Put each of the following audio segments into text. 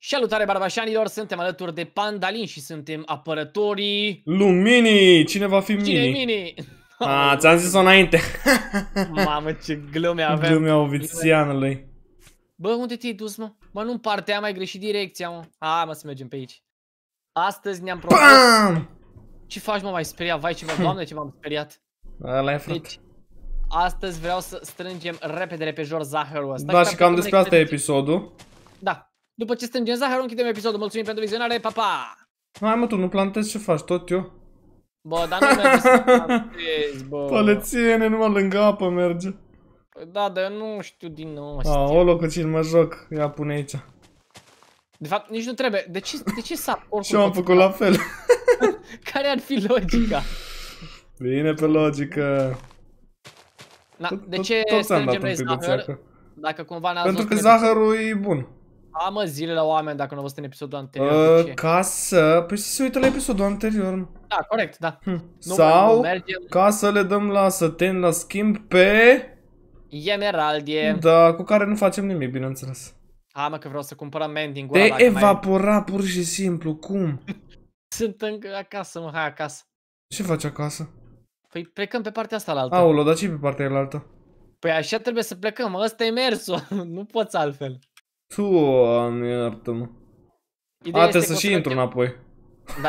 Salutare barbașanilor, suntem alături de Pandalin și suntem apărătorii... Lumini! Cine va fi Cine Mini? Mini? A, ți-am zis-o înainte. Mamă, ce glume avem. Glumea ovițianului. Bă, unde te-ai dus, mă? Mă, nu-mi parte, am mai greșit direcția, mă. Hai, mă, să mergem pe aici. Astăzi ne-am propus... BAM! Ce faci, mă, mai speriat? Vai, ce doamne, ce m-am speriat. Ăla e deci, frate. astăzi vreau să strângem repede jor zahărul ăsta. Da, și cam despre asta e episodul. Da, după ce strângem zahărul, închidem episodul. Mulțumim pentru vizionare, pa, pa! Hai mă, tu nu plantezi ce faci, tot eu. Bă, dar nu merge să plantezi, bă. Pălățiene, numai lângă apă merge. Da, dar eu nu știu din nou. o cu cine mă joc. Ia pune aici. De fapt, nici nu trebuie. De ce, de ce sap? Și am făcut la fel. Care ar fi logica? Bine pe logică. Na, de ce strângem noi zahăr? Dacă cumva n-ați Pentru că zahărul e bun. Da, mă, zile la oameni dacă nu au văzut în episodul anterior. Uh, ca să... Păi să se uită la episodul anterior. Da, corect, da. Hm. Sau nu ca să le dăm la săten la schimb pe... Emeraldie. Da, cu care nu facem nimic, bineînțeles. Ha, mă, că vreau să cumpărăm mending Te evapora mai... pur și simplu, cum? Sunt încă acasă, mă, hai acasă. Ce faci acasă? Păi plecăm pe partea asta la altă. Aolo, dar ce pe partea aia la altă? Păi așa trebuie să plecăm, ăsta e mersul, nu poți altfel. Doamne, iartă-mă. A, trebuie să și intru înapoi.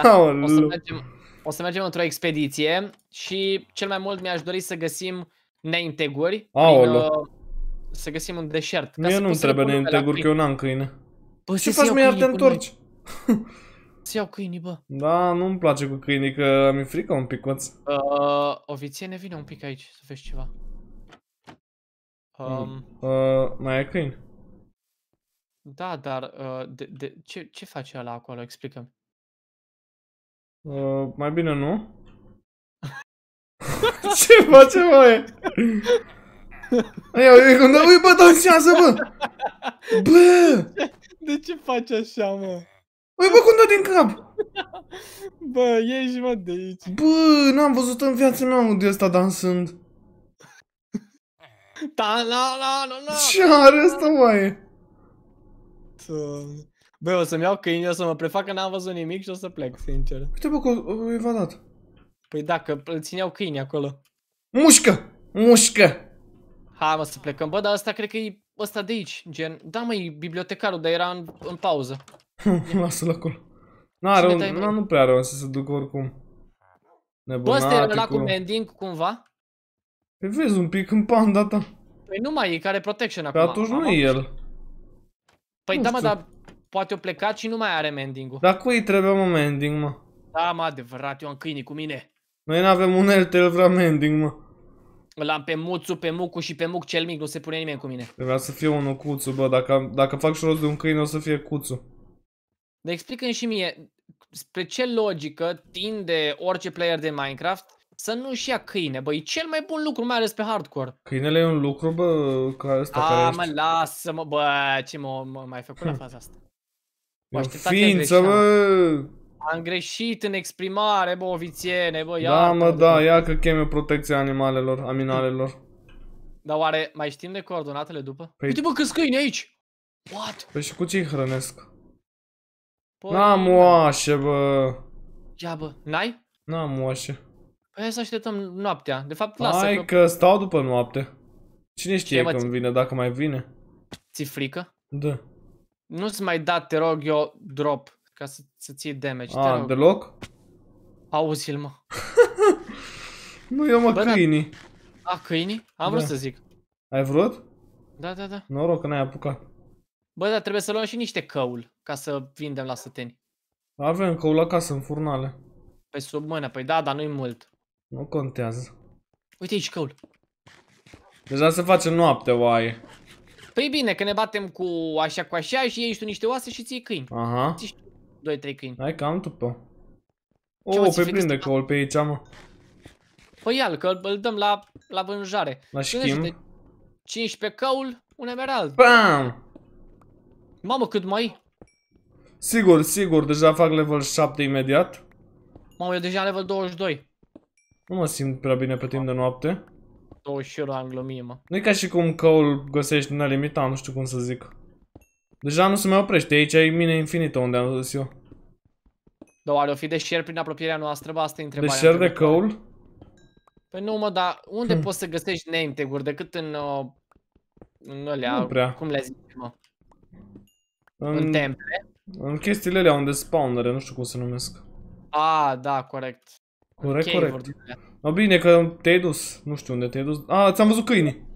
Da, o să mergem, o să mergem într-o expediție și cel mai mult mi-aș dori să găsim neinteguri. Prin, uh, să găsim un deșert. Mie nu trebuie neinteguri, că eu n-am câine. Bă, Ce faci, mai iar te întorci? Să iau câinii, bă. Da, nu-mi place cu câinii, că mi-e frică un pic, Uh, o viție ne vine un pic aici, să vezi ceva. Hmm. Um... Uh, mai ai câini? Da, dar uh, de, de, ce, ce face ăla acolo? Explicăm. Uh, mai bine nu. ce face, mai? Ia, uite cum dă, uite, bă, dansează, bă! Bă! De ce faci așa, mă? Uite, păi, bă, cum dă din cap! Bă, ieși, mă, de aici. Bă, n-am văzut în viața mea unul de ăsta dansând. Ta la la la la. Ce are asta, mă? văzut. Uh, băi, o să-mi iau câini, o să mă prefac că n-am văzut nimic și o să plec, sincer. Uite bă, că uh, e evadat. Păi da, că îl țineau câini acolo. Mușcă! Mușcă! Hai mă să plecăm. Bă, dar ăsta cred că e ăsta de aici, gen. Da mă, e bibliotecarul, dar era în, în pauză. Lasă-l acolo. Nu are un, na, nu prea are să se ducă oricum. Nebunat, Bă, ăsta era cu mending cumva? Păi vezi un pic în panda ta. Păi nu mai e, care protection Pe atunci nu e el. Păi nu da, mă, dar poate o plecat și nu mai are mending-ul. Dar cui trebuie mă mending, mă? Da, mă, adevărat, eu am câinii cu mine. Noi n-avem unelte, el vrea mending, mă. Îl am pe Muțu, pe Mucu și pe Muc cel mic, nu se pune nimeni cu mine. Trebuia să fie unul cuțu, bă, dacă, dacă fac și rost de un câine o să fie cuțu. Ne explică-mi și mie, spre ce logică tinde orice player de Minecraft să nu-și ia câine, bă, e cel mai bun lucru, mai ales pe hardcore. Câinele e un lucru, bă, ca ăsta A, care mă, ești... lasă-mă, bă, ce mă, mă mai făcut la hmm. faza asta? Mă ființă, bă! Am greșit în exprimare, bă, ovițiene, bă, ia Da, mă, da, ia că cheme protecția animalelor, aminalelor. Dar oare mai știm de coordonatele după? Păi... Uite, bă, câți câini aici! What? Păi și cu ce hrănesc? Păi... N-am da. oașe, bă! Ia, bă, n-ai? N-am oașe. Hai să așteptăm noaptea. De fapt, lasă Hai că... că stau după noapte. Cine știe când ți... vine, dacă mai vine. Ți frică? Da. Nu-ți mai dat te rog eu, drop, ca să, să ții damage, A, te ah, rog. deloc? Auzi-l, mă. nu, eu mă Bă, da. câinii. Da. A, câinii? Am da. vrut să zic. Ai vrut? Da, da, da. Noroc că n-ai apucat. Bă, dar trebuie să luăm și niște căul, ca să vindem la săteni. Avem căul acasă, în furnale. Pe sub mână, păi da, dar nu-i mult. Nu contează. Uite aici, căul. Deja deci se face noapte, oaie. Păi bine, că ne batem cu așa cu așa și ești tu niște oase și ții câini. Aha. Doi, trei câini. Hai că am tupă. O, oh, pe prinde căul pe aici, mă. Păi ia că îl dăm la, la vânjare. La schimb. 15 căul, un emerald. Bam! Mamă, cât mai Sigur, sigur, deja fac level 7 imediat. Mamă, eu deja level 22. Nu mă simt prea bine pe timp de noapte. 21 anglomie, mă. Nu e ca și cum căul găsești nelimitat, nu știu cum să zic. Deja nu se mai oprește, aici e mine infinită unde am zis eu. Da, oare o fi de șer prin apropierea noastră? Bă, asta e întrebarea. De șer de căul? Păi nu, mă, dar unde hm. poți să găsești name tag-uri decât în... Uh, în alea, nu prea. cum le zici, mă? În, în temple? În chestiile alea unde spawnere, nu știu cum se numesc. A, da, corect. Corect, okay, corect. Vorbim. bine că te-ai dus, nu știu unde te-ai dus. A, ți-am văzut câinii.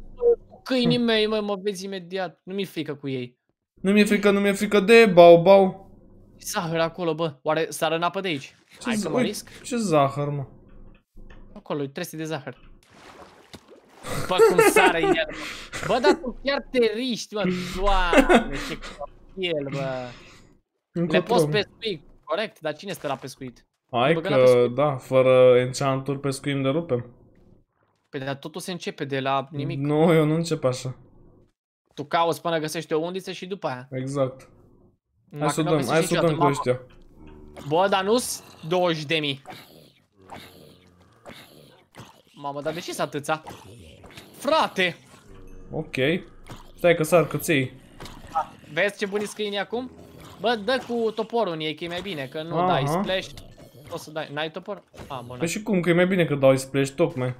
Câinii hm. mei, mă, mă vezi imediat. Nu mi-e frică cu ei. Nu mi-e frică, nu mi-e frică de bau, bau. Zahăr acolo, bă. Oare sară în apă de aici? Ce Hai să mă risc. Ce zahăr, mă? Acolo, trebuie de zahăr. Bă, cum sară el, bă. bă, dar tu chiar te riști, mă. Doamne, ce copil, bă. Încotrom. Le poți pescui, corect, dar cine stă la pescuit? Hai că, da, fără enchanturi pe pescuim de rupem. Păi dar totul se începe de la nimic. Nu, eu nu încep așa. Tu cauți până găsești o undiță și după aia. Exact. Hai să dăm, hai să dăm cu ăștia. Bă, dar nu 20 de mii. Mamă, dar de ce s-a atâția? Frate! Ok. Stai că sar câți iei. Da. Vezi ce bunii scâini acum? Bă, dă cu toporul în ei, că e mai bine, că nu Aha. dai splash o să dai. N-ai topor? A, mă, Păi și cum, că e mai bine că dau splash tocmai.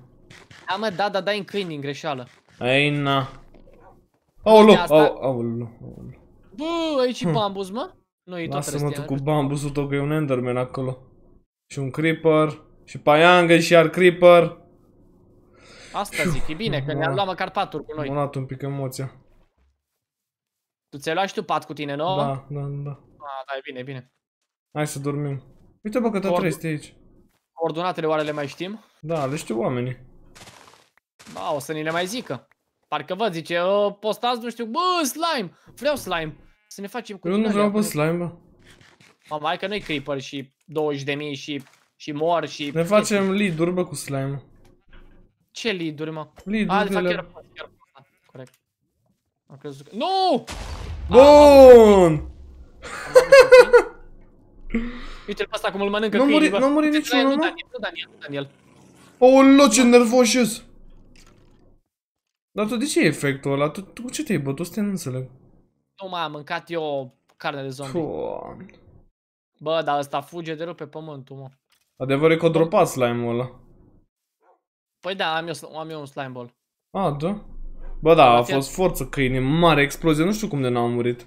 Da, mă, da, da, dai în câini, în greșeală. Ei, na. Aolo, aolo, aolo. Bă, aici e hm. bambus, mă? Nu e toată Lasă-mă tu cu bambusul tău că e un enderman acolo. Și un creeper. Și paiangă și iar creeper. Asta zic, e bine, că ne-am da. luat măcar paturi cu noi. M-am luat un pic emoția. Tu ți-ai luat și tu pat cu tine, nu? Da, da, da. A, da, e bine, e bine. Hai să dormim. Uite bă că tot Coord este aici. Coordonatele oare le mai știm? Da, le știu oamenii. Da, o să ni le mai zică. Parcă văd, zice, ă, postați, nu știu, bă, slime! Vreau slime! Să ne facem cu Eu nu vreau bă slime, bă. Mama, hai că nu-i creeper și 20.000 și, și mor și... Ne facem lead-uri, bă, cu slime. Ce lead-uri, mă? Lead-uri de da, Corect. Am crezut că... Nu! Bun! Uite-l pe asta cum îl mănâncă Nu muri, nu muri niciunul, nu? Daniel, nu Daniel, nu Daniel. Oolo, ce nervos ești! Dar tu de ce e efectul ăla? Tu, tu cu ce te-ai bătut? Asta nu înțeleg. Nu m-am mâncat eu carne de zombie. Bă, dar ăsta fuge de rău pe pământul, mă. Adevăr e că o dropa slime-ul ăla. Păi da, am eu, am eu un slime ball. A, da? Bă, da, a fost forță câinii, mare explozie, nu știu cum de n-au murit.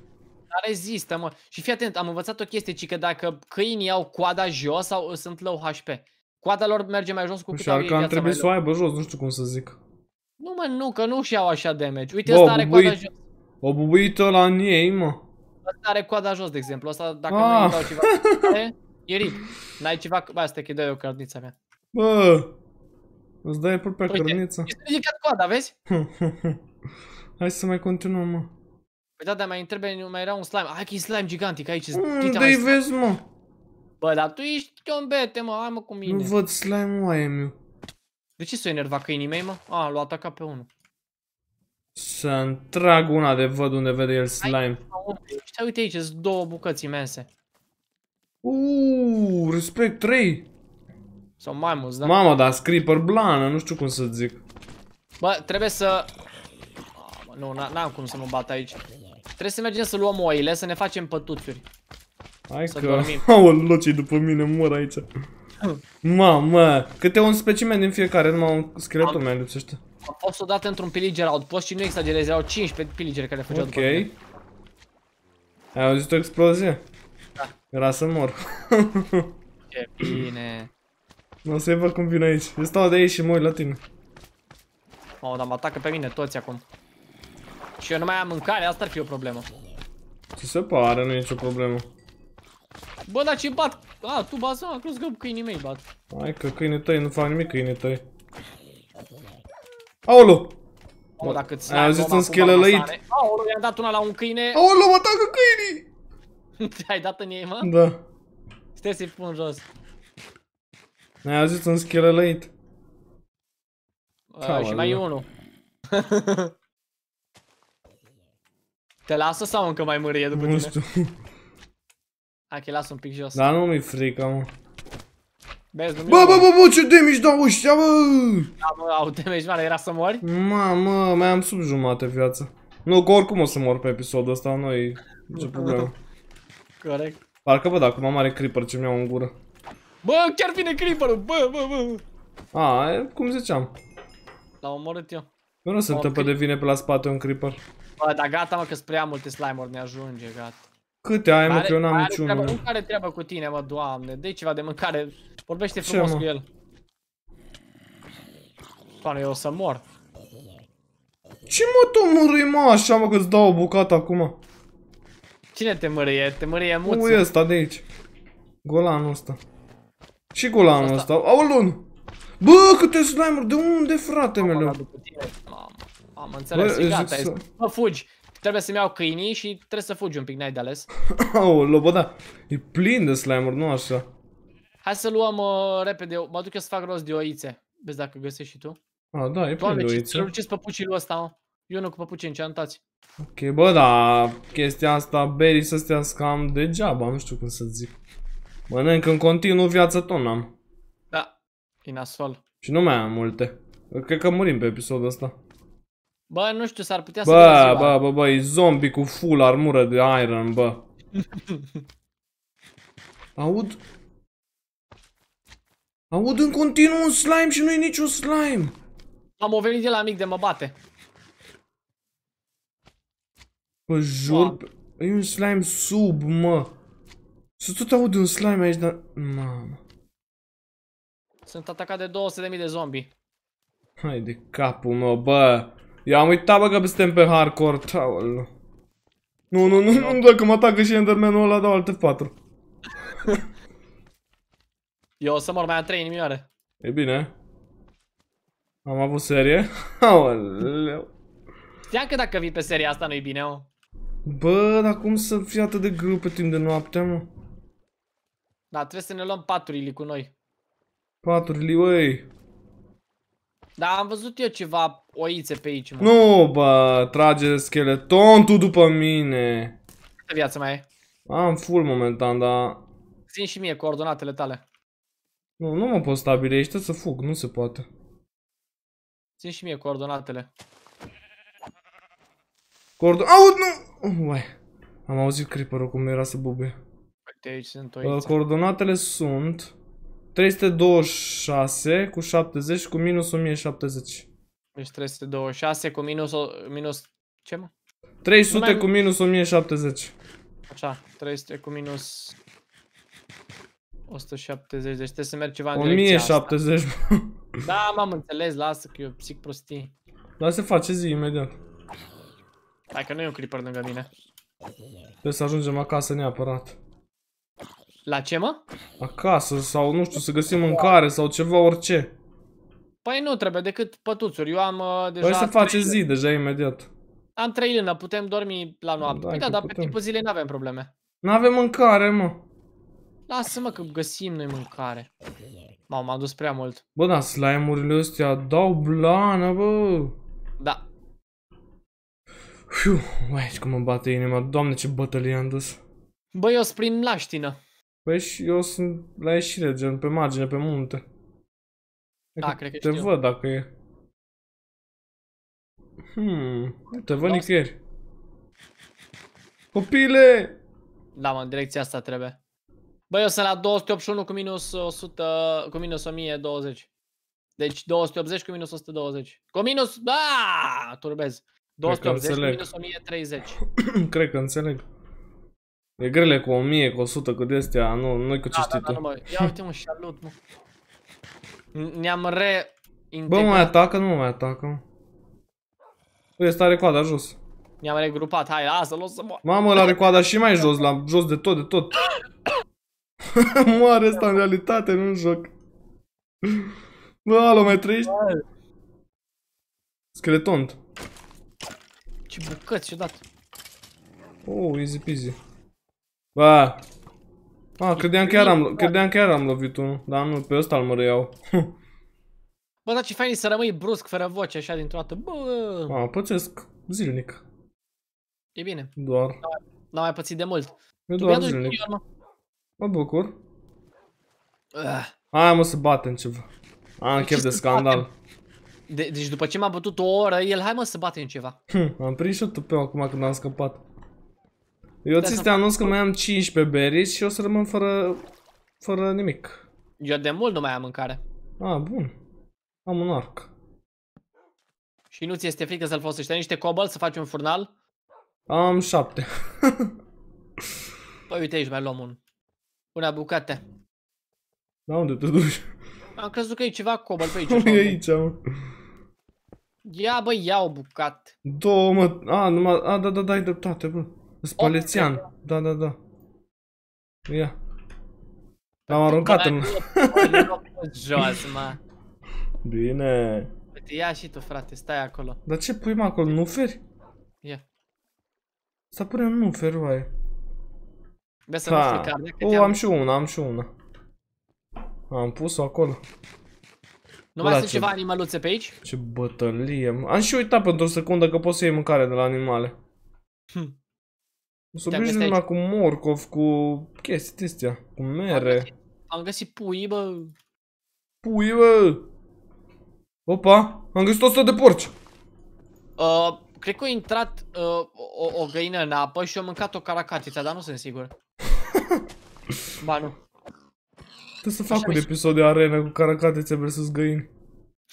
Dar rezistă, mă. Și fii atent, am învățat o chestie, ci că dacă câinii au coada jos sau sunt low HP, coada lor merge mai jos cu cât Și ar cam trebuie să o aibă jos, nu știu cum să zic. Nu mă, nu, că nu și-au așa damage. Uite, ăsta are coada jos. O bubuită la ei, mă. Ăsta are coada jos, de exemplu. Asta dacă ah. nu dau ceva, e rip. N-ai ceva, ba, să te chidă eu cărnița mea. Bă, îți dai pur pe cărniță. Este ridicat coada, vezi? Hai să mai continuăm, mă. Păi da, dar mai întrebe, mai era un slime. Hai că e slime gigantic aici. Unde-i mm, vezi, mă? Bă, dar tu ești chiombete, mă, hai mă cu mine. Nu văd slime-ul aia meu. De ce s-o enerva câinii mei, mă? A, l-a atacat pe unul. Să-mi trag una de văd unde vede el slime. Hai, uite, uite aici, sunt două bucăți imense. Uuu, respect trei. Sau mai mulți, da? Mamă, dar Creeper blană, nu știu cum să zic. Bă, trebuie să... Nu, n-am cum să mă bat aici. Trebuie să mergem să luăm oile, să ne facem pătuțuri. Hai să că... dormim. Au locii după mine, mor aici. Mamă, câte un specimen din fiecare, numai un scheletul meu lipsește. A fost odată într-un pillager outpost și nu exagerez, erau 15 pillageri care făceau okay. după mine. Ok. Ai auzit o explozie? Da. Era să mor. Ce bine. Nu o să-i văd cum vin aici. Eu stau de aici și mă uit la tine. Oh, dar mă atacă pe mine toți acum. Și eu nu mai am mâncare, asta ar fi o problemă. Ți se pare, nu e nicio problemă. Bă, dar ce bat? A, tu bați, am crezut că câinii mei bat. Hai că câinii tăi, nu fac nimic câinii tăi. Aolo! Mă, dacă ți Ai auzit un schelălăit? Aolo, i-am dat una la un câine. Aolo, mă atacă câinii! Te-ai dat în ei, mă? Da. Stai să-i pun jos. Ai auzit un schelălăit? Uh, și mai e unul. Te lasă sau încă mai mărie după tine? Nu știu. Hai că un pic jos. Dar nu mi-e frică, mă. bă, bă, bă, bă, ce damage dau ăștia, bă! Da, bă, au damage, mare, era să mori? Mamă, mai am sub jumate viață. Nu, că oricum o să mor pe episodul ăsta, noi ce problemă. Corect. Parcă, văd acum mare creeper ce mi iau în gură. Bă, chiar vine creeperul, bă, bă, bă! A, cum ziceam. L-am omorât eu. Nu, nu se întâmplă de vine pe la spate un creeper. Bă, dar gata, mă, că sunt prea multe slime-uri, ne ajunge, gata. Câte ai, mă, că eu n-am niciunul. Nu care treabă cu tine, mă, doamne, dă ceva de mâncare, vorbește frumos cu el. Doamne, eu o să mor. Ce mă, tu mărâi, mă, așa, mă, că-ți dau o bucată acum? Cine te mărâie? Te mărâie muță? Ui, ăsta de aici. Golanul ăsta. Și golanul ăsta. Aolun! Bă, câte slime-uri, de unde, frate, mele? Am înțeles, Bă, e gata, să... mă fugi. Trebuie să-mi iau câinii și trebuie să fugi un pic, n-ai de ales. Au, loboda, e plin de slime nu așa. Hai să luăm uh, repede, mă duc eu să fac rost de oițe. Vezi dacă găsești și tu. A, da, e Doamne, plin de oițe. Doamne, ce păpucii lui ăsta, mă? Eu nu cu păpucii înceantați. Ok, bă, da, chestia asta, berry să stea scam degeaba, nu știu cum să zic. Mănânc în continuu, viață tot n-am. Da, e nasol. Și nu mai am multe. Cred că murim pe episodul ăsta. Bă, nu știu, s-ar putea să Bă, bă, bă, bă, e zombie cu full armură de iron, bă. Aud? Aud în continuu un slime și nu e niciun slime. Am o venit de la mic de mă bate. Bă, jur, e un slime sub, mă. Să tot aud un slime aici, dar... Mamă. Sunt atacat de 200.000 de zombie. Hai de capul meu, bă. I-am uitat, bă, că suntem pe hardcore, traul. Nu, nu, nu, nu, dacă mă atacă și Enderman-ul ăla, dau alte 4. Eu o să mor, mai am 3 inimioare. E bine. Am avut serie. Aoleu. Știam că dacă vii pe seria asta nu-i bine, o. Bă, dar cum să fii atât de greu pe timp de noapte, mă? Da, trebuie să ne luăm paturile cu noi. Paturile, uei. Da, am văzut eu ceva oițe pe aici, mă. Nu, bă, trage scheleton tu după mine. Ce viață mai e? Am full momentan, dar... Țin și mie coordonatele tale. Nu, nu mă pot stabili, aici să fug, nu se poate. Țin și mie coordonatele. Coordon... Aud, nu! Uai. Oh, am auzit creeper cum era să bube. Uite, aici sunt oițe. Coordonatele sunt... 1, 326 cu 70 cu minus 1070. Deci 326 cu minus, o, minus ce mă? 300 cu minus 1070. Așa, 300 cu minus 170, deci trebuie să merg ceva în 1070. Asta. da, m-am înțeles, lasă că eu psic prostii. Dar se face zi imediat. că nu e un creeper lângă mine. Trebuie să ajungem acasă neapărat. La ce, mă? Acasă sau, nu știu, să găsim mâncare sau ceva, orice. Păi nu trebuie decât pătuțuri. Eu am uh, deja... Păi să face zi deja imediat. Am trei lână, putem dormi la noapte. Da, păi da, dar putem. pe timpul zilei nu avem probleme. Nu avem mâncare, mă. Lasă-mă că găsim noi mâncare. Mamă, m-am dus prea mult. Bă, dar slime-urile astea dau blană, bă. Da. Fiu, uai, cum mă bate inima. Doamne, ce bătălie am dus. Bă, eu sunt prin laștină. Păi și eu sunt la ieșire, gen pe margine, pe munte. Da, adică cred că Te știu. văd dacă e. Hmm, nu te văd nicăieri. Copile! Da, mă, în direcția asta trebuie. Băi, eu sunt la 281 cu minus 100, cu minus 1020. Deci 280 cu minus 120. Cu minus, da, turbez. 280 cu minus 1030. Cred că înțeleg. E grele cu 1000, cu 100, cu destea, nu, nu cu ce da, știi da, da, tu. Da, Ia uite un șalut, mă. Ne-am re... Integrat. Bă, mai atacă, nu mai atacă. Păi, ăsta are coada jos. Ne-am regrupat, hai, lasă-l, o să mor. Mamă, ăla are coada și mai jos, la jos de tot, de tot. Moare ăsta în realitate, nu în joc. Bă, alo, mai trăiești? Scheletont. Ce bucăți, și-o dat. Oh, easy peasy. Ba. Ah, credeam chiar am, credeam chiar am lovit unul, dar nu, pe ăsta îl mărăiau. Bă, dar ce fain e să rămâi brusc, fără voce, așa, dintr-o dată. Bă! A, ah, pățesc zilnic. E bine. Doar. N-am mai pățit de mult. E doar zilnic. mă. bucur. Uh. Hai mă să batem ceva. Am chef de scandal. De, deci după ce m-a bătut o oră, el hai mă să batem ceva. Hm, am prins și eu tupeu acum când am scăpat. Eu da, ți da. te anunț că mai am 15 berries și o să rămân fără, fără nimic. Eu de mult nu mai am mâncare. Ah, bun. Am un arc. Și nu ți este frică să-l folosești? Ai niște cobalt să faci un furnal? Am 7. păi uite aici mai luăm un. Una bucate. Da, unde te duci? Am crezut că e ceva cobalt pe aici. e aici, mă. Ia, bă, ia o bucată. Două, mă. A, numai... A, da, da, da, ai dreptate, bă. Polițian. Da, da, da. Ia. L-am aruncat în... jos, mă. Bine. Uite, ia și tu, frate, stai acolo. Dar ce pui, mă, acolo? Nu feri? Ia. Să punem nu feri, oaie. Vezi să nu fricarde, că O, am și una, am și una. Am pus-o acolo. Nu mai sunt ceva animaluțe pe aici? Ce bătălie, Am și uitat pentru o secundă că pot să iei mâncare de la animale. Hm să obișnuit numai cu morcov, cu chestii astea, cu mere. Am găsit, pui, bă. Pui, bă. Opa, am găsit 100 de porci. Uh, cred că a intrat uh, o, o găină în apă și a mâncat o caracatiță, dar nu sunt sigur. ba nu. Trebuie să fac Așa un episod de arena cu caracatițe versus găini.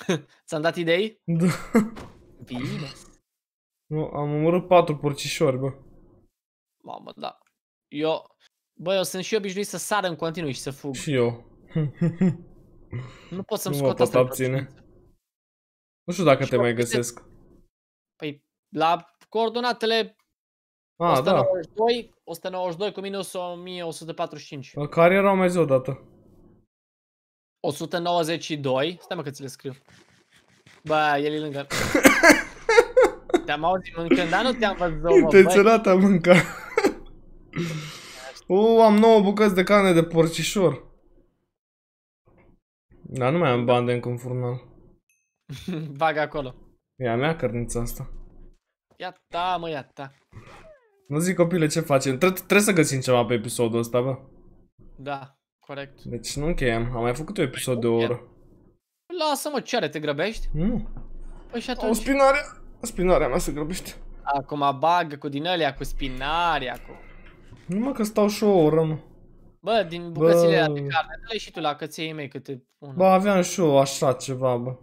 Ți-am dat idei? Da. Bine. Nu, am omorât patru porcișori, bă. Mamă, da. Eu, bă, eu sunt și obișnuit să sar în continuu și să fug. Și eu. nu pot să-mi scot asta abține. Nu știu dacă și te mai găsesc. Păi, la coordonatele A, ah, 192, da. 192 cu minus 1145. Care erau mai zi odată? 192. Stai mă că ți le scriu. Bă, el e lângă. Te-am auzit mâncând, dar nu te-am văzut. Intenționat am mâncat. U, am 9 bucăți de carne de porcișor. Dar nu mai am bani de încă un furnal. Bag acolo. E a mea cărnița asta. Ia ta, mă, ia ta. Nu zic copile ce facem. Tre trebuie să găsim ceva pe episodul ăsta, bă. Da, corect. Deci nu încheiem. Am mai făcut un episod de o oră. Lasă-mă, ce are, te grăbești? Nu. Păi și atunci... O spinare. Spinarea mea se grăbește. Acum bagă cu din alea, cu spinarea, cu... Numai că stau și o oră, mă. Bă, din bucățile bă... de carne, dă și tu la căței mei câte una. Bă, aveam și eu așa ceva, bă.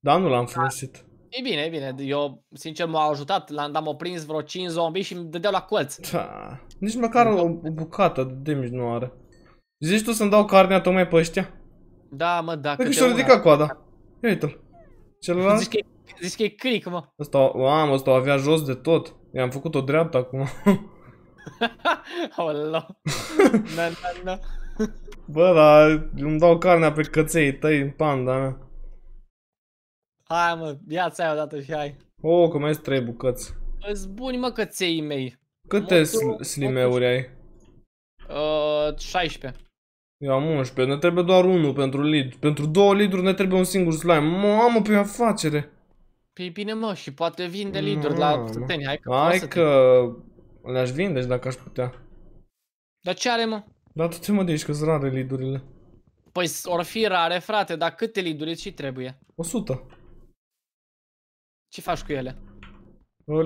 Dar nu l-am da. folosit. E bine, e bine. Eu, sincer, m-a ajutat. L-am oprins vreo 5 zombie și îmi dădeau la colț. Da. Nici măcar o, o bucată de damage nu are. Zici tu să-mi dau carnea tocmai pe ăștia? Da, mă, da. Dacă păi și-o ridica coada. Ia uite-l. Celălalt? Zici că, zici că e cric, mă. Asta, mamă, ăsta o avea jos de tot. I-am făcut o dreaptă acum. Hola. na, na, na. Bă, dar îmi dau carnea pe căței tăi în panda mea. Hai mă, ia-ți aia odată și hai. O, oh, că mai sunt trei bucăți. Îți buni mă căței mei. Câte slimeuri ai? Uh, 16. Eu am 11, ne trebuie doar unul pentru lead. Pentru două lead ne trebuie un singur slime. Mamă, pe afacere! Păi bine mă, și poate vinde lead-uri la putenii, hai că Hai că... Le-aș vinde dacă aș putea. Dar ce are, mă? Dar tu ce mă dești că sunt rare lidurile? Păi or fi rare, frate, dar câte liduri și trebuie? 100. Ce faci cu ele?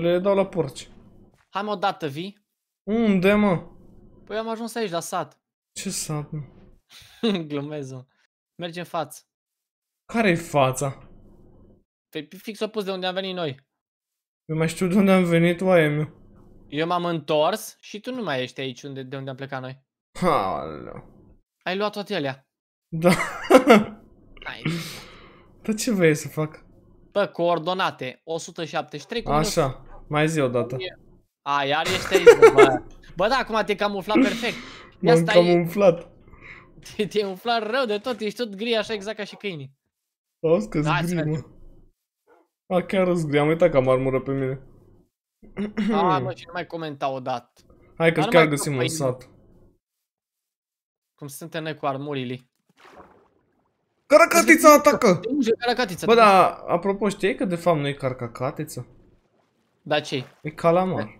Le dau la porci. Hai mă, odată vii. Unde, mă? Păi am ajuns aici, la sat. Ce sat, mă? Glumez, mă. Mergi în față. Care-i fața? Păi fix opus de unde am venit noi. Eu mai știu de unde am venit, oaie meu. Eu m-am întors și tu nu mai ești aici unde, de unde am plecat noi. Hală. Ai luat toate alea. Da. Hai. Da, ce vrei să fac? Pă, coordonate. 173 cu minus. Așa. Mai zi o dată. A, iar ești aici, bă. Bă, da, acum te camuflat perfect. M-am camuflat. E... Te-ai umflat rău de tot. Ești tot gri, așa exact ca și câinii. Auzi că-s da, gri, mă. A, chiar gri. Am uitat că am armură pe mine. A, ah, mă, și nu mai comenta odată. Hai că chiar găsim un sat. Cum suntem noi cu armurile. Caracatița atacă! Caracatița, Bă, da, apropo, știi că de fapt nu e caracatiță? Da, ce E calamar.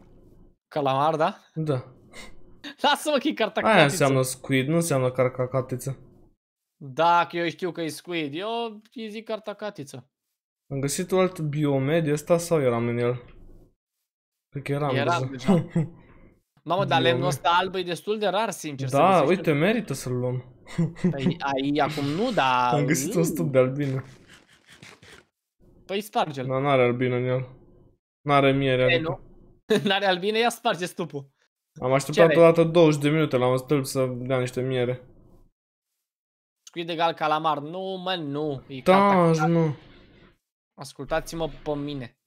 Calamar, da? Da. Lasă-mă că e caracatiță. Aia înseamnă squid, nu înseamnă caracatiță. Da, că eu știu că e squid. Eu îi zic caracatiță. Am găsit o alt biomed, ăsta sau eram în el? Cred că eram, eram deja. deja. Mamă, dar lemnul ăsta alb e destul de rar, sincer. Da, să uite, merită să-l luăm. Păi, ai, acum nu, dar... Am găsit un stup de albină. Păi sparge-l. Da, n-are albină în el. N-are miere. Ei, păi, adică. nu. n-are albină, ia sparge stupul. Am așteptat o dată 20 de minute la un stâlp să dea niște miere. Scuie de gal calamar. Nu, mă, nu. E da, nu. Ascultați-mă pe mine.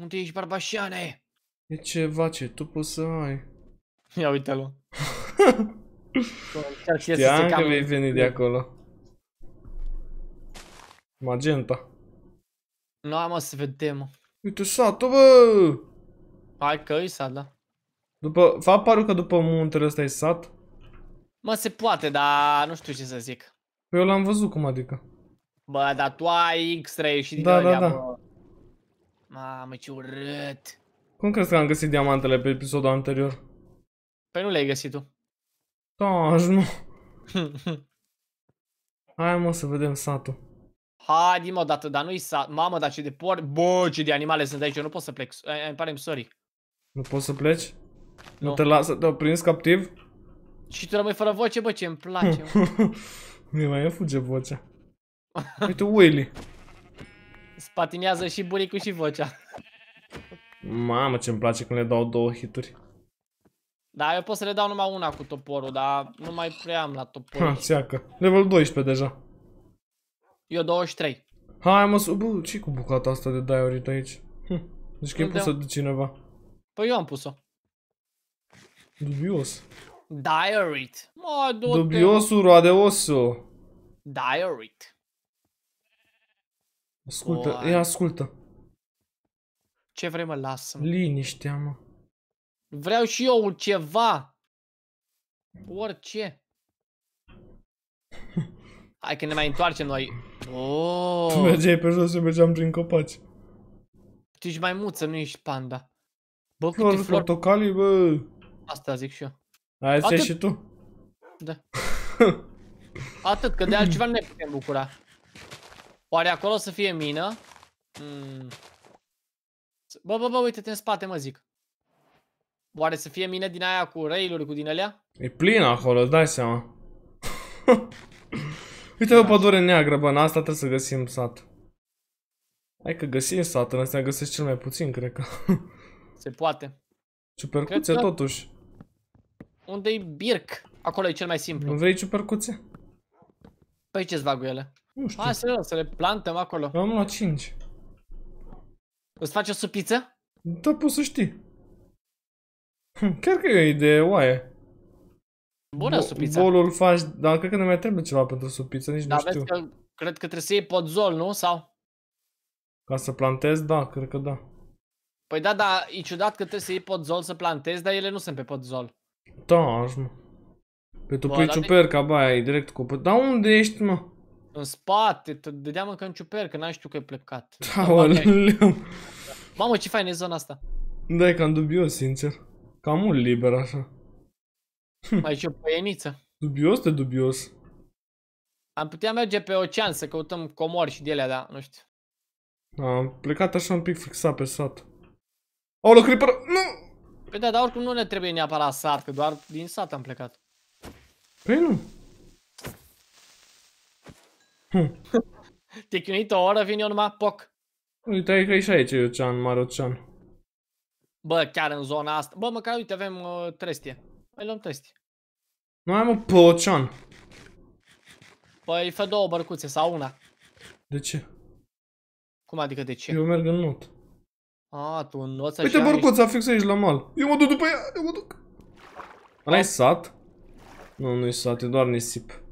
Unde ești, Barbașane? E ceva ce tu poți să ai. Ia uite-l. Știam că vei veni de acolo. Magenta. Nu am o să vedem. Uite satul, bă! Hai că e sat, da. După, fac parul că după muntele ăsta e sat? Mă, se poate, dar nu știu ce să zic. Păi eu l-am văzut, cum adică? Bă, dar tu ai X-ray și da, din da, da, da. Bă. Mamă, ce urât! Cum crezi că am găsit diamantele pe episodul anterior? Păi nu le-ai găsit tu. Da, nu. Hai mă să vedem satul. Hai mă odată, dar nu-i sat. Mamă, dar ce de por... Bă, ce de animale sunt aici, eu nu pot să plec. Eh, îmi pare sorry. Nu poți să pleci? Nu, nu te lasă, te-au prins captiv? Și tu rămâi fără voce, bă, ce-mi place. Mi mai fuge vocea. Uite, Willy. Spatinează și buricul și vocea. Mamă, ce-mi place când le dau două hituri. Da, eu pot să le dau numai una cu toporul, dar nu mai prea am la topor. Ha, seacă. Level 12 deja. Eu 23. Hai mă, bă, ce cu bucata asta de diorit aici? Hm. Deci că e pusă de cineva. Păi eu am pus-o. Dubios. Diorit. Mă, du-te. Dubiosul roadeosul. Diorit. Ascultă, Oare. ia ascultă. Ce vrei mă, lasă-mă. Liniștea mă. Vreau și eu ceva. Orice. Hai că ne mai întoarcem noi. Oh. Tu mergeai pe jos, eu mergeam prin copaci. Tu ești maimuță, nu ești panda. Bă, câte flori... portocalii, bă. Asta zic și eu. Hai să și tu. Da. Atât, că de altceva nu ne putem bucura. Oare acolo să fie mină? Hmm. Bă, bă, bă, uite-te în spate, mă zic. Oare să fie mină din aia cu railuri, cu din alea? E plin acolo, îți dai seama. uite o pădure neagră, bă, în asta trebuie să găsim sat. Hai că găsim sat, în astea găsești cel mai puțin, cred că. Se poate. Ciupercuțe, că... totuși. Unde-i birc? Acolo e cel mai simplu. Nu vrei ciupercuțe? Păi ce-ți ele? Nu știu. Hai să, să le plantăm acolo. Am luat 5. Îți faci o supiță? Da, poți să știi. Hm, chiar că e o idee oaie. Bună Bo Bolul faci, dar cred că nu mai trebuie ceva pentru supiță, nici da, nu știu. Că, cred că trebuie să iei podzol, nu? Sau? Ca să plantezi, da, cred că da. Păi da, da, e ciudat că trebuie să iei podzol să plantezi, dar ele nu sunt pe podzol. Da, aș mă. Pe tu Bă, pui ciuperca, baia, e direct cu... Dar unde ești, mă? în spate, te dădeam încă în ciuper, că n-am știut că e plecat. Aoleu. Mamă, ce fain e zona asta. Da, e cam dubios, sincer. Cam mult liber, așa. Hm. Aici e o păieniță. Dubios de dubios. Am putea merge pe ocean să căutăm comori și de alea, dar nu știu. Am plecat așa un pic fixat pe sat. Aoleu, creeper! Nu! Păi da, dar oricum nu ne trebuie neapărat sat, că doar din sat am plecat. Păi nu. Te-ai chinuit o oră, vin eu numai poc. Uite, că e și aici, Iucean, Marucean. Bă, chiar în zona asta. Bă, măcar, uite, avem uh, trestie. Mai luăm trestie. Nu am un pocean. Păi, fă două bărcuțe sau una. De ce? Cum adică de ce? Eu merg în not. A, tu în not Uite bărcuța ești... fix aici la mal. Eu mă duc după ea, eu mă duc. Ăla sat? Nu, nu e sat, e doar nisip.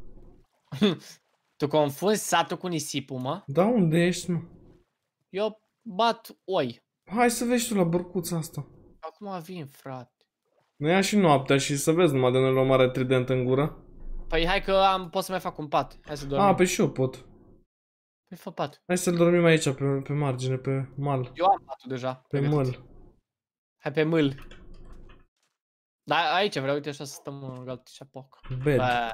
Tu confunzi satul cu nisipul, mă? Da, unde ești, mă? Eu bat oi. Hai să vezi tu la bărcuța asta. Acum vin, frate. Ne ia și noaptea și să vezi numai de noi luăm mare trident în gură. Păi hai că am, pot să mai fac un pat. Hai să dormim. A, păi pe și eu pot. Păi fă pat. Hai să-l dormim aici, pe, pe margine, pe mal. Eu am patul deja. Pe mâl. Hai pe mâl. Da, aici vreau, uite așa să stăm în galt și apoc. Bed. Bă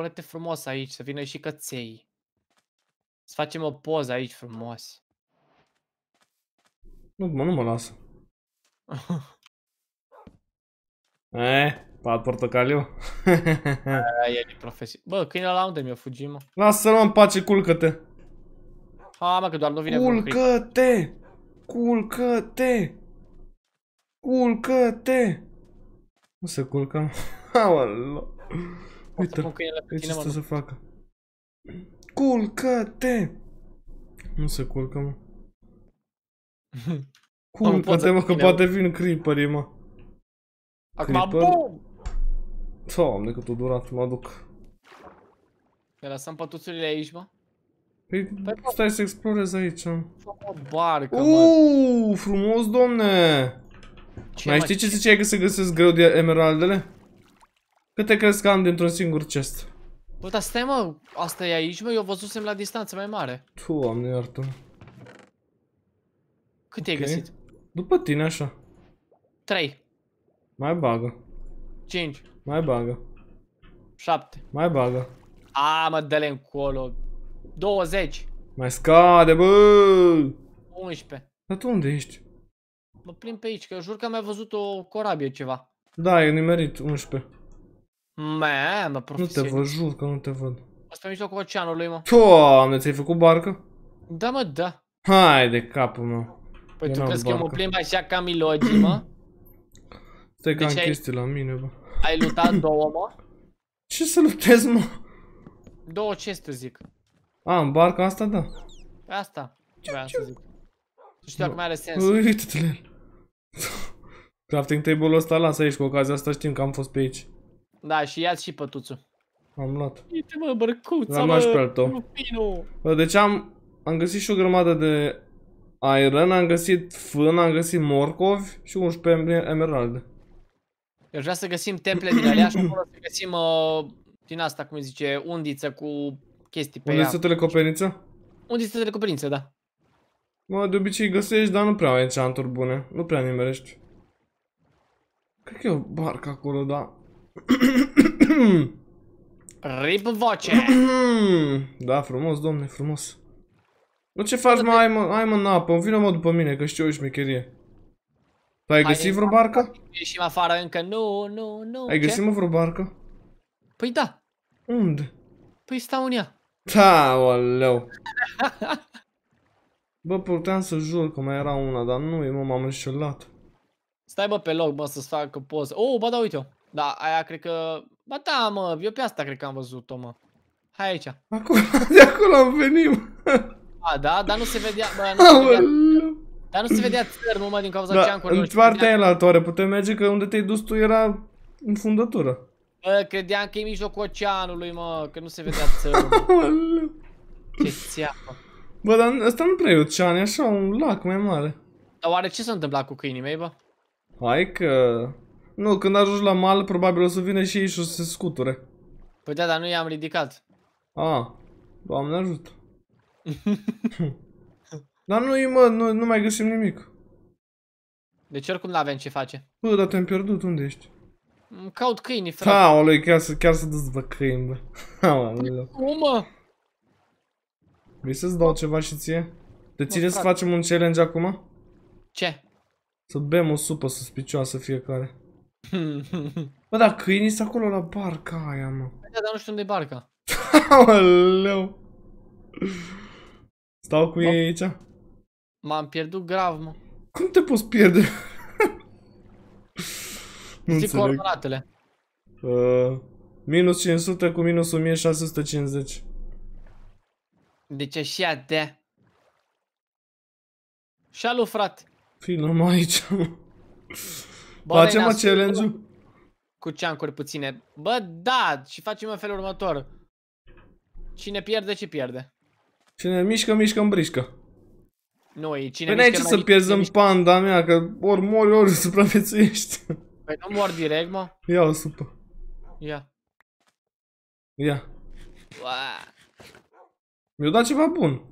pune-te frumos aici, să vină și căței. Să facem o poză aici frumos. Nu, mă, nu mă lasă. e, eh, pat portocaliu. e de profesie. Bă, câine la unde mi o fugi, mă? Lasă-l în pace, culcă-te. Ha, mă, că doar nu vine Culcă-te! Culcă-te! Culcă-te! Nu se culcă, mă. pot Uite, să pun câinele pe tine, mă. să facă. Culcă-te! Nu se culcă, mă. Culcă-te, mă, că poate vin creeperii, mă. Acum, Creeper. bum! Doamne, cât o durat, mă duc. Te lăsăm pătuțurile aici, mă? Păi, păi stai să explorez aici. Fă-mă, barcă, Uuu, frumos, domne! Ce Mai știi ce ziceai că se găsesc greu de emeraldele? Câte crezi că am dintr-un singur chest? Bă, dar stai mă, asta e aici mă, eu văzusem la distanță mai mare. am iartă. Cât okay. ai găsit? După tine așa. 3. Mai bagă. 5. Mai bagă. 7. Mai bagă. A, mă, dă-le încolo. 20. Mai scade, bă! 11. Dar tu unde ești? Mă plimb pe aici, că jur că am mai văzut o corabie ceva. Da, e nimerit, 11. Mea, mă, Nu te văd, jur că nu te văd. Asta pe mijlocul oceanului, mă. Toamne, ți-ai făcut barcă? Da, mă, da. Hai de capul meu. Păi tu crezi că mă plimb așa ca milogii, mă? Stai că deci am chestii la mine, bă. Ai luptat două, mă? Ce să luptez, mă? Două chestii, zic. A, în barca asta, da. Asta, ce vreau să zic. Nu știu dacă mai are sens. Uite-te la el. Crafting table-ul ăsta lasă aici, cu ocazia asta știm că am fost pe aici. Da, și ia și pătuțul. Am luat. Uite mă, bărcuța, am luat și pe al Bă, deci am, am găsit și o grămadă de iron, am găsit fân, am găsit morcovi și 11 emeralde. Eu vreau să găsim temple din alea și să găsim uh, din asta, cum zice, undiță cu chestii pe Undiță ea. Unde telecoperință? Undiță telecoperință, da. Mă, de obicei găsești, dar nu prea ai enchanturi bune. Nu prea nimerești. Cred că e o barcă acolo, da. Rip voce. da, frumos, domne, frumos. Nu ce faci, mă, ai mă, ai mă în apă, vină mă după mine, că știu eu șmecherie. Tu ai găsit vreo barcă? Ieșim afară încă, nu, nu, nu. Ai găsit mă vreo barcă? Păi da. Unde? Păi stau în ea. Da, oleu. Bă, puteam să jur că mai era una, dar nu, mă, m-am înșelat. Stai bă pe loc, bă, să-ți facă poză. Oh, bă, da, uite-o. Da, aia cred că... Ba da, mă, eu pe asta cred că am văzut-o, mă. Hai aici. Acolo, de acolo am venit. A, da, dar nu se vedea, bă, nu se vedea. Dar nu se vedea țărmul, mă, din cauza da, geancurilor. În partea aia la toare putem merge, că unde te-ai dus tu era în fundătură. Bă, credeam că e mijlocul oceanului, mă, că nu se vedea țărmul. Ce țeapă. Bă, dar ăsta nu prea e ocean, e așa un lac mai mare. Dar oare ce s-a întâmplat cu câinii mei, bă? Hai că... Nu, când ajungi la mal, probabil o să vină și ei și o să se scuture. Păi da, dar nu i-am ridicat. A, doamne ajută. dar nu-i, mă, nu, nu mai găsim nimic. Deci oricum n-avem ce face. Bă, dar te-am pierdut, unde ești? Caut câinii, frate. Ha, olei, chiar să, chiar să dezbă câini, bă. Ha, Cum, mă? Vrei să-ți dau ceva și ție? Te ține să facem un challenge acum? Ce? Să bem o supă suspicioasă fiecare. Bă, dar câinii sunt acolo la barca aia, mă. Da, da, dar nu știu unde e barca. Aoleu. Stau cu ei aici. M-am pierdut grav, mă. Cum te poți pierde? nu Zic coordonatele. Uh, minus 500 cu minus 1650. Deci așa de. Și alu, frate. Fii normal aici, mă. Facem o challenge-ul? Cu ceancuri puține. Bă, da, și facem în felul următor. Cine pierde, ce pierde? Cine mișcă, mișcă, îmbrișcă. Nu, e cine păi mișcă, ce să pierzi în panda mea, că ori mori, ori supraviețuiești. Păi nu mor direct, mă. Ia o supă. Ia. Ia. Mi-a dat ceva bun.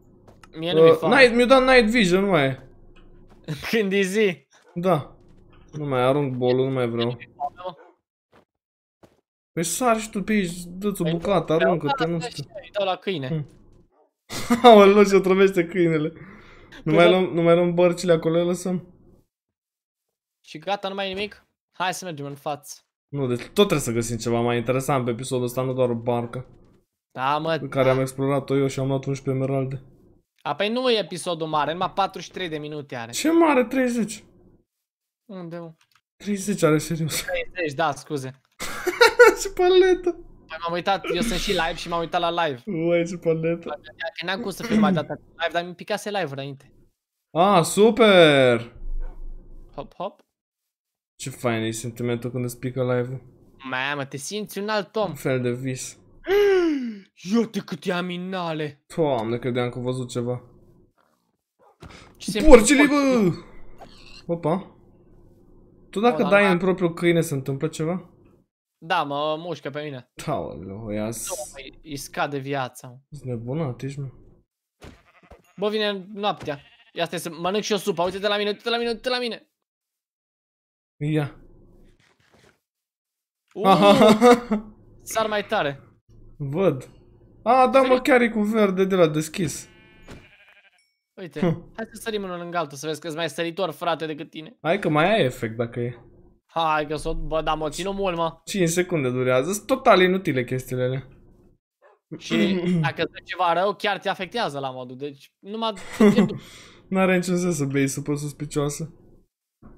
Mie nu uh, mi-a dat night vision, mă e. Când e zi. Da. Nu mai arunc bolul, nu mai vreau. Păi sar și tu pe aici, dă-ți o păi, bucată, aruncă-te, nu știu. Îi dau la câine. Hm. Aoleu, ce otrăvește câinele. Nu mai, păi da. luăm, nu mai luăm bărcile acolo, le lăsăm. Și gata, nu mai e nimic? Hai să mergem în față. Nu, deci tot trebuie să găsim ceva mai interesant pe episodul ăsta, nu doar o barcă. Da, mă. Pe care da. am explorat-o eu și am luat 11 emeralde. A, păi nu e episodul mare, numai 43 de minute are. Ce mare, 30? Unde, mă? 30 are, serios. 30, da, scuze. ce paletă! Păi m-am uitat, eu sunt și live și m-am uitat la live. Uai, ce paletă. Că n-am cum să fiu mai dată live, dar mi picase live înainte. Ah, super! Hop, hop. Ce fain e sentimentul când îți pică live-ul. Mamă, te simți un alt om. Un fel de vis. Iată e aminale. Doamne, credeam că văzut ceva. Ce Porcile, bă! Opa. Tu dacă dai în propriul câine se întâmplă ceva? Da, mă mușcă pe mine. Taoleu, da, ia Îi scade viața. Ești nebună, ești mă. Bă, vine noaptea. Ia stai să mănânc și eu supă. uite-te la mine, uite-te la mine, uite-te la mine. Ia. Sar mai tare. Văd. A, da mă, chiar e cu verde de la deschis. Uite, hai să sărim unul lângă altul să vezi că-s mai săritor, frate, decât tine. Hai că mai ai efect dacă e. Hai că s-o... Bă, da, mă, țin mult, mă. 5 secunde durează. Sunt total inutile chestiile alea. Și dacă te ceva rău, chiar te afectează la modul. Deci, numai... N-are niciun sens să bei supă suspicioasă.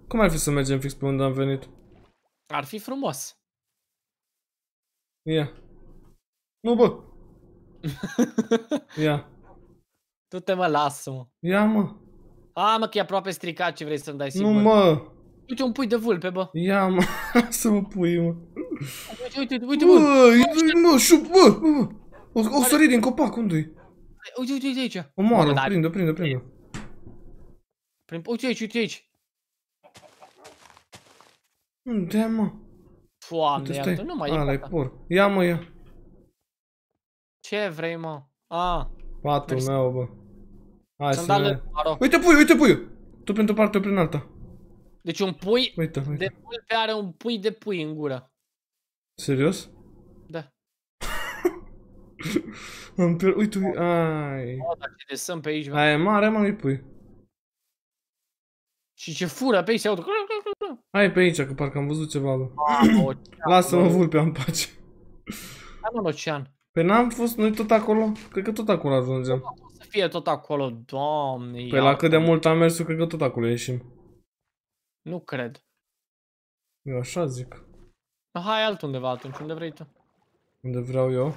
Cum ar fi să mergem fix pe unde am venit? Ar fi frumos. Ia. Nu, bă. Ia. Tu te mă, lasă mă. Ia mă. A, mă, că e aproape stricat ce vrei să-mi dai sigur. Nu mă. Uite un pui de vulpe, bă. Ia mă, să mă pui, mă. Uite, uite, uite, uite, Bă, mă, șup, mă, bă. O, o sări din copac, unde -i? Uite, uite, uite aici. O moară, dar... prinde, prinde, prinde. Prin... Uite aici, uite aici. Unde, mă? Foame, iată, nu mai e. Ala, e por. Ia, mă, ia. Ce vrei, mă? A. Patul meu, bă. Hai să ne... Uite pui, uite pui. Tu pentru parte, tu prin alta. Deci un pui uite, uite. de multe are un pui de pui în gură. Serios? Da. Am pierd... Uite, uite, ai... O, dar ce desăm pe aici, bă. Aia e mare, mă, nu pui. Și ce fură pe aici, se aud... Hai pe aici, că parcă am văzut ceva, bă. Lasă-mă vulpea în pace. Hai mă, în ocean. Pe păi n-am fost noi tot acolo? Cred că tot acolo ajungeam. Să fie tot acolo, doamne. Pe păi la cât de mult am mers, eu cred că tot acolo ieșim. Nu cred. Eu așa zic. Hai altundeva atunci, unde vrei tu. Unde vreau eu?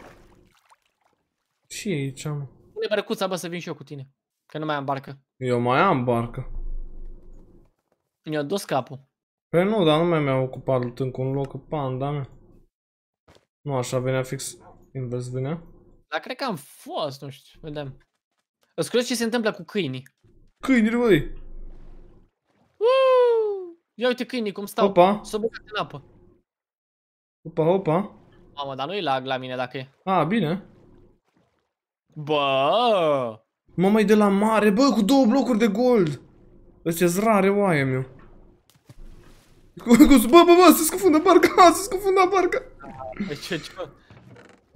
Și aici am. Unde bărcuța, bă, să vin și eu cu tine. Că nu mai am barcă. Eu mai am barcă. Mi-a dus capul. Păi nu, dar nu mi-am ocupat încă un loc, panda mea. Nu, așa venea fix invers vine? Dar cred că am fost, nu știu, vedem. Îți curios ce se întâmplă cu câinii. Câinii băi! Ia uite câinii cum stau. Opa! S-au băgat în apă. Opa, opa. Mamă, dar nu-i lag la mine dacă e. A, bine. Bă! Mama e de la mare, bă, cu două blocuri de gold. Ăstea sunt rare, oaia meu. Bă, bă, bă, se scufundă barca, se scufundă barca. Păi ce, ce?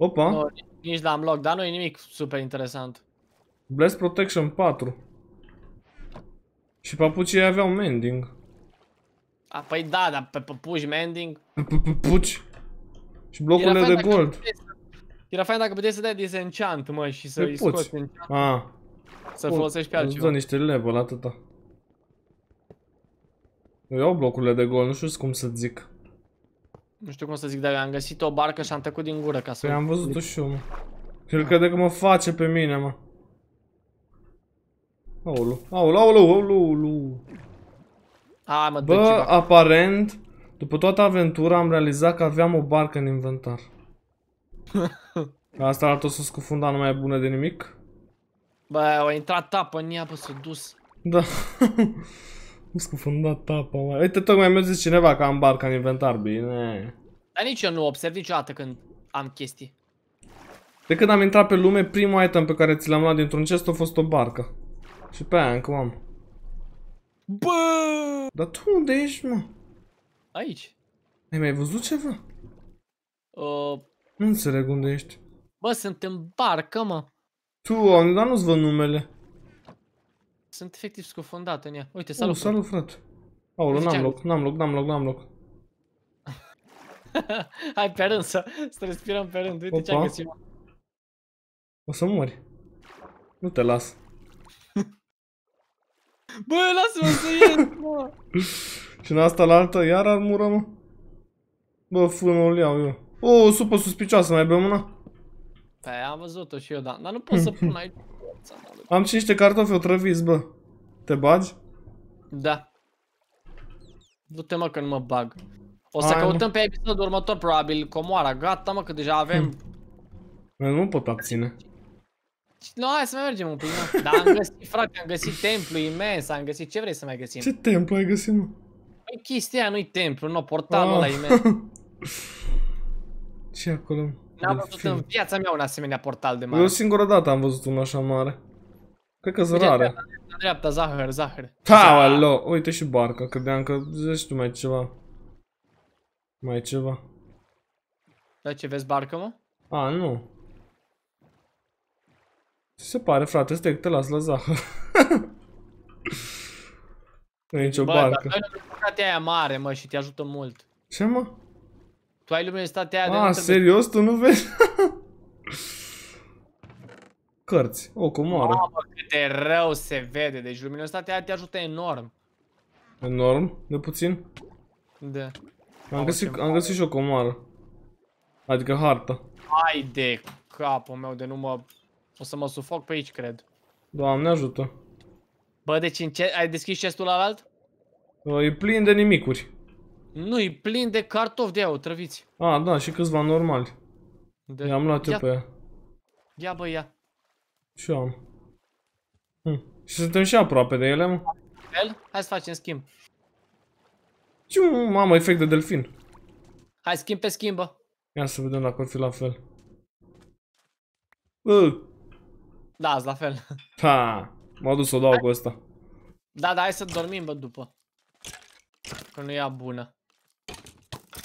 Opa! Nu, nici l-am loc, dar nu e nimic super interesant. Blast Protection 4. Și papucii aveau mending. A, păi da, dar pe papuci mending. Papuci. Și blocurile de gold. Era fain dacă puteai să dai disenchant, mă, și să-i scoți A. Ah. Să folosești pe altceva. Îți dă niște level, atâta. Eu iau blocurile de gol, nu știu cum să zic. Nu știu cum să zic, dar am găsit o barcă și am tăcut din gură ca să... Păi am văzut-o și eu, mă. Cred că mă face pe mine, mă. Aulu, aulu, aulu, aulu, aulu. A, mă, Bă, aparent, după toată aventura am realizat că aveam o barcă în inventar. Asta ar tot să scufunda, nu mai e bună de nimic. Bă, a intrat apă în ea, bă, s-a dus. Da. Cum scufundat apa mai... Uite, tocmai mi-a zis cineva că am barca în inventar, bine. Dar nici eu nu observ niciodată când am chestii. De când am intrat pe lume, primul item pe care ți l-am luat dintr-un chest a fost o barca. Și pe aia încă am. Bă! Dar tu unde ești, mă? Aici. Ai mai văzut ceva? Uh... Nu înțeleg unde ești. Bă, sunt în barcă, mă. Tu, dar nu-ți văd numele sunt efectiv scufundat în ea. Uite, salut. Uh, salut, frate. Aoleu, n-am loc, n-am loc, n-am loc, n-am loc. Hai pe rând să, să respirăm pe rând. Uite ce-am găsit. O să mori. Nu te las. Bă, lasă-mă să ies, mă! Și în asta la altă, iar armură, mă? Bă, fână, o iau eu. O, oh, supă suspicioasă, mai bem una? Păi, am văzut-o și eu, dar, dar nu pot să pun aici am și niște cartofi otrăviți, bă. Te bagi? Da. Nu te mă că nu mă bag. O să Hai, căutăm pe episodul următor, probabil, comoara. Gata, mă, că deja avem... Hmm. Eu nu pot abține. Nu, hai să mai mergem un pic, mă. Dar am găsit, frate, am găsit templu imens, am găsit... Ce vrei să mai găsim? Ce templu ai găsit, mă? Păi chestia nu-i templu, nu, portalul ăla ah. imens. ce acolo? N-am văzut în viața mea un asemenea portal de mare. Eu singură dată am văzut unul așa mare. Cred că sunt rare. dreapta, zahăr, zahăr. Taolo! Uite și barca, credeam că zici tu mai ceva. Mai ceva. Da, ce vezi barca mă? A, nu. Ce se pare, frate, stai că te las la zahăr. nu e nicio Bă, barcă. Bă, dar tu ai aia mare, mă, și te ajută mult. Ce, mă? Tu ai lumea aia de... A, serios? Tu nu vezi? cărți, o comoară. Mamă, cât de rău se vede, deci luminositatea te ajută enorm. Enorm? De puțin? Da. Am, găsit, am găsit și o comoară. Adică harta. Hai de capul meu, de nu mă... O să mă sufoc pe aici, cred. Doamne ajută. Bă, deci în ce... ai deschis chestul alalt? Ă, e plin de nimicuri. Nu, e plin de cartofi de aia, trăviți. A, da, și câțiva normali. De... Da. I-am luat ia... eu pe ea. Ia bă, ia. Și am. Hm. Și suntem și aproape de ele, mă. Hai să facem schimb. Ce, mamă, efect de delfin. Hai, schimb pe schimbă. Ia să vedem dacă ar fi la fel. Bă. Da, la fel. Ha, m-a dus să o dau hai. cu asta. Da, da, hai să dormim, bă, după. Că nu ia bună.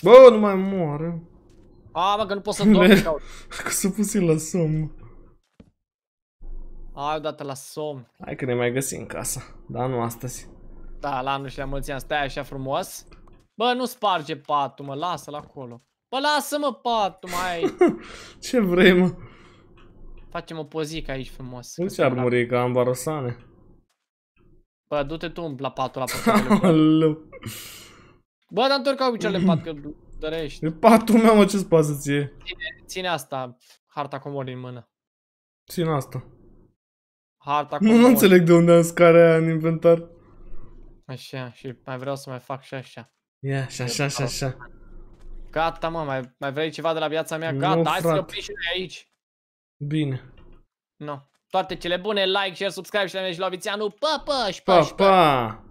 Bă, nu mai moare. A, mă, că nu pot să dorm. Că s-a pus la somn. Ai odată la somn. Hai că ne mai găsim casa, dar nu astăzi. Da, la anul și la mulți ani, stai așa frumos. Bă, nu sparge patul, mă, lasă-l acolo. Bă, lasă-mă patul, mai. Ce vrei, mă? Facem o pozică aici frumos. Nu ți ar muri, ca barosane. Bă, du-te tu la patul la patul. Bă, dar întorc cu cele pat, că dărești. E patul meu, mă, ce-ți pasă ție? Ține, ține asta, harta comorii în mână. Ține asta harta cu Nu, nu înțeleg de unde am scara aia în inventar. Așa, și mai vreau să mai fac și așa. Ia, și așa, și așa. Gata, mă, mai, mai vrei ceva de la viața mea? Gata, no, hai să oprim și noi aici. Bine. Nu. No. Toate cele bune, like, share, subscribe și la mine și la Vițianu. Pa, pa, și pa, pa, pa. pa.